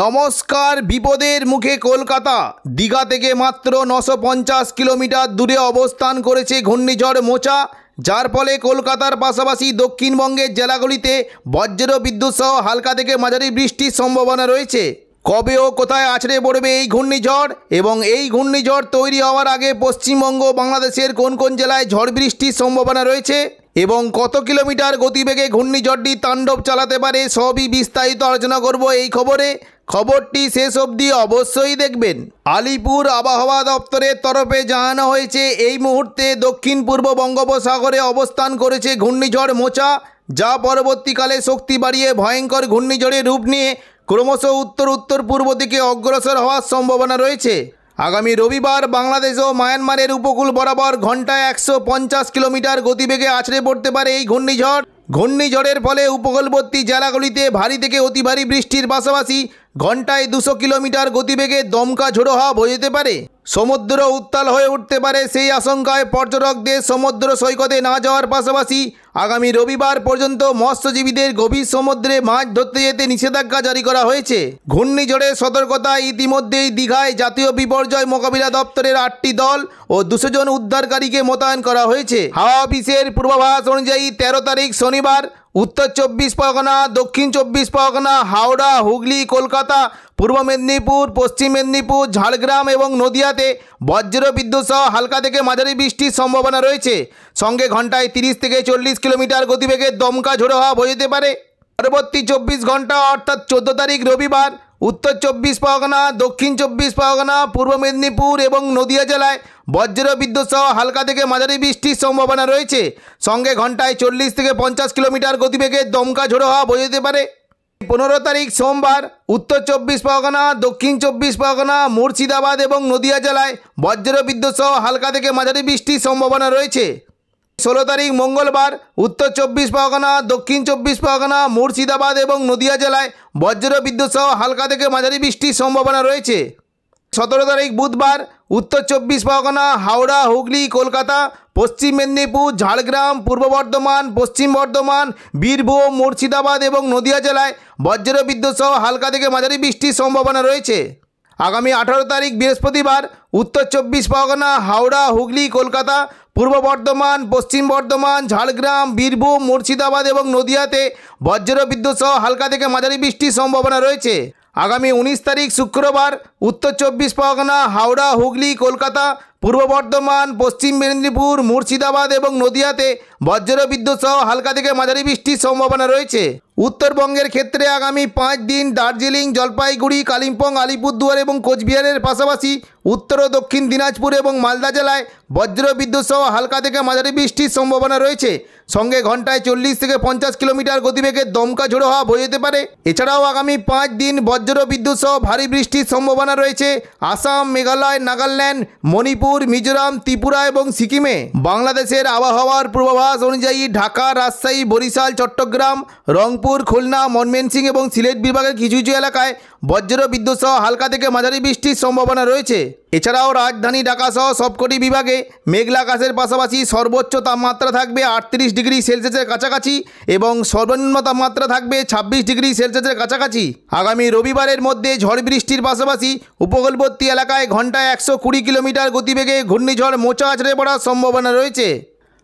নমস্কার বিপদের মুখে কলকাতা দীঘা থেকে মাত্র নশো পঞ্চাশ কিলোমিটার দূরে অবস্থান করেছে ঘূর্ণিঝড় মোচা যার ফলে কলকাতার পাশাপাশি দক্ষিণবঙ্গের জেলাগুলিতে বজ্র বিদ্যুৎ সহ হালকা থেকে মাঝারি বৃষ্টির সম্ভাবনা রয়েছে কবে ও কোথায় আছড়ে পড়বে এই ঘূর্ণিঝড় এবং এই ঘূর্ণিঝড় তৈরি হওয়ার আগে পশ্চিমবঙ্গ বাংলাদেশের কোন কোন জেলায় ঝড় বৃষ্টির সম্ভাবনা রয়েছে এবং কত কিলোমিটার গতিবেগে ঘূর্ণিঝড়টি তাণ্ডব চালাতে পারে সবই বিস্তারিত আলোচনা করব এই খবরে খবরটি শেষ অবধি অবশ্যই দেখবেন আলিপুর আবহাওয়া দপ্তরের তরফে জানানো হয়েছে এই মুহূর্তে দক্ষিণ পূর্ব বঙ্গোপসাগরে অবস্থান করেছে ঘূর্ণিঝড় মোচা যা পরবর্তীকালে শক্তি বাড়িয়ে ভয়ঙ্কর ঘূর্ণিঝড়ের রূপ নিয়ে ক্রমশ উত্তর উত্তর পূর্ব দিকে অগ্রসর হওয়ার সম্ভাবনা রয়েছে আগামী রবিবার বাংলাদেশ ও মায়ানমারের উপকূল বরাবর ঘন্টায় একশো কিলোমিটার গতিবেগে আছড়ে পড়তে পারে এই ঘূর্ণিঝড় ঘূর্ণিঝড়ের ফলে উপকূলবর্তী জেলাগুলিতে ভারী থেকে অতি ভারী বৃষ্টির পাশাপাশি ঘন্টায় দুশো কিলোমিটার গতিবেগে দমকা ঝোড়ো হওয়া বোঝাতে পারে সমুদ্র উত্তাল হয়ে উঠতে পারে সেই আশঙ্কায় পর্যটকদের সমুদ্র সৈকতে না যাওয়ার পাশাপাশি আগামী রবিবার পর্যন্ত মৎস্যজীবীদের গভীর সমুদ্রে মাছ ধরতে যেতে নিষেধাজ্ঞা জারি করা হয়েছে ঘূর্ণিঝড়ের সতর্কতা ইতিমধ্যেই দীঘায় জাতীয় বিপর্যয় মোকাবিলা দপ্তরের আটটি দল ও দুশো জন উদ্ধারকারীকে মোতায়েন করা হয়েছে হাওয়া অফিসের পূর্বাভাস অনুযায়ী তেরো তারিখ শনিবার উত্তর চব্বিশ পরগনা দক্ষিণ চব্বিশ পরগনা হাওড়া হুগলি কলকাতা পূর্ব মেদিনীপুর পশ্চিম মেদিনীপুর ঝাড়গ্রাম এবং নদিয়াতে বজ্র বিদ্যুৎ সহ হালকা থেকে মাঝারি বৃষ্টির সম্ভাবনা রয়েছে সঙ্গে ঘন্টায় তিরিশ থেকে চল্লিশ কিলোমিটার গতিবেগে দমকা ঝোড়ো হওয়া বোঝাতে পারে পরবর্তী চব্বিশ ঘন্টা অর্থাৎ চোদ্দ তারিখ রবিবার উত্তর চব্বিশ পরগনা দক্ষিণ চব্বিশ পরগনা পূর্ব মেদিনীপুর এবং নদিয়া জেলায় বজ্র বিদ্যুৎ সহ হালকা থেকে মাঝারি বৃষ্টির সম্ভাবনা রয়েছে সঙ্গে ঘন্টায় চল্লিশ থেকে পঞ্চাশ কিলোমিটার গতিবেগে দমকা ঝোড়ো হওয়া বোঝাতে পারে পনেরো তারিখ সোমবার উত্তর চব্বিশ পরগনা দক্ষিণ চব্বিশ পরগনা মুর্শিদাবাদ এবং নদিয়া জেলায় বজ্র বিদ্যুৎ সহ হালকা থেকে মাঝারি বৃষ্টির সম্ভাবনা রয়েছে ষোলো তারিখ মঙ্গলবার উত্তর চব্বিশ পরগনা দক্ষিণ চব্বিশ পরগনা মুর্শিদাবাদ এবং নদিয়া জেলায় বজ্র বিদ্যুৎ সহ হালকা থেকে মাঝারি বৃষ্টির সম্ভাবনা রয়েছে সতেরো তারিখ বুধবার উত্তর চব্বিশ পরগনা হাওড়া হুগলি কলকাতা পশ্চিম মেদিনীপুর ঝাড়গ্রাম পূর্ব বর্ধমান পশ্চিম বর্ধমান বীরভূম মুর্শিদাবাদ এবং নদিয়া জেলায় বজ্র বিদ্যুৎ সহ হালকা থেকে মাঝারি বৃষ্টির সম্ভাবনা রয়েছে আগামী আঠারো তারিখ বৃহস্পতিবার উত্তর চব্বিশ পরগনা হাওড়া হুগলি কলকাতা পূর্ব বর্ধমান পশ্চিম বর্ধমান ঝাড়গ্রাম বীরভূম মুর্শিদাবাদ এবং নদিয়াতে বজ্র বিদ্যুৎ সহ হালকা থেকে মাঝারি বৃষ্টির সম্ভাবনা রয়েছে আগামী উনিশ তারিখ শুক্রবার উত্তর চব্বিশ পরগনা হাওড়া হুগলি কলকাতা পূর্ব বর্ধমান পশ্চিম মেদিনীপুর মুর্শিদাবাদ এবং নদিয়াতে বজ্র বিদ্যুৎ সহ হালকা থেকে মাঝারি বৃষ্টির সম্ভাবনা রয়েছে উত্তরবঙ্গের ক্ষেত্রে আগামী পাঁচ দিন দার্জিলিং জলপাইগুড়ি কালিম্পং আলিপুরদুয়ার এবং কোচবিহারের পাশাপাশি উত্তর ও দক্ষিণ দিনাজপুর এবং মালদা জেলায় বজ্রবিদ্যুৎ সহ হালকা থেকে মাঝারি বৃষ্টির সম্ভাবনা রয়েছে সঙ্গে ঘন্টায় চল্লিশ থেকে পঞ্চাশ কিলোমিটার গতিবেগে দমকা ঝোড়ো হওয়া বয়ে যেতে পারে এছাড়াও আগামী পাঁচ দিন বজ্রবিদ্যুৎ সহ ভারী বৃষ্টির সম্ভাবনা রয়েছে আসাম মেঘালয় নাগাল্যান্ড মণিপুর মিজোরাম ত্রিপুরা এবং সিকিমে বাংলাদেশের আবহাওয়ার পূর্বাভাস অনুযায়ী ঢাকা রাজশাহী বরিশাল চট্টগ্রাম রংপুর রংপুর খুলনা মনমেনসিং এবং সিলেট বিভাগের কিছু কিছু এলাকায় বজ্র বিদ্যুৎ সহ হালকা থেকে মাঝারি বৃষ্টির সম্ভাবনা রয়েছে এছাড়াও রাজধানী ঢাকাসহ সবকটি বিভাগে মেঘলা আকাশের পাশাপাশি সর্বোচ্চ তাপমাত্রা থাকবে আটত্রিশ ডিগ্রি সেলসিয়াসের কাছাকাছি এবং সর্বনিম্ন তাপমাত্রা থাকবে ২৬ ডিগ্রি সেলসিয়াসের কাছাকাছি আগামী রবিবারের মধ্যে ঝড় বৃষ্টির পাশাপাশি উপকূলবর্তী এলাকায় ঘন্টায় একশো কুড়ি কিলোমিটার গতিবেগে ঘূর্ণিঝড় মোচা আছড়ে পড়ার সম্ভাবনা রয়েছে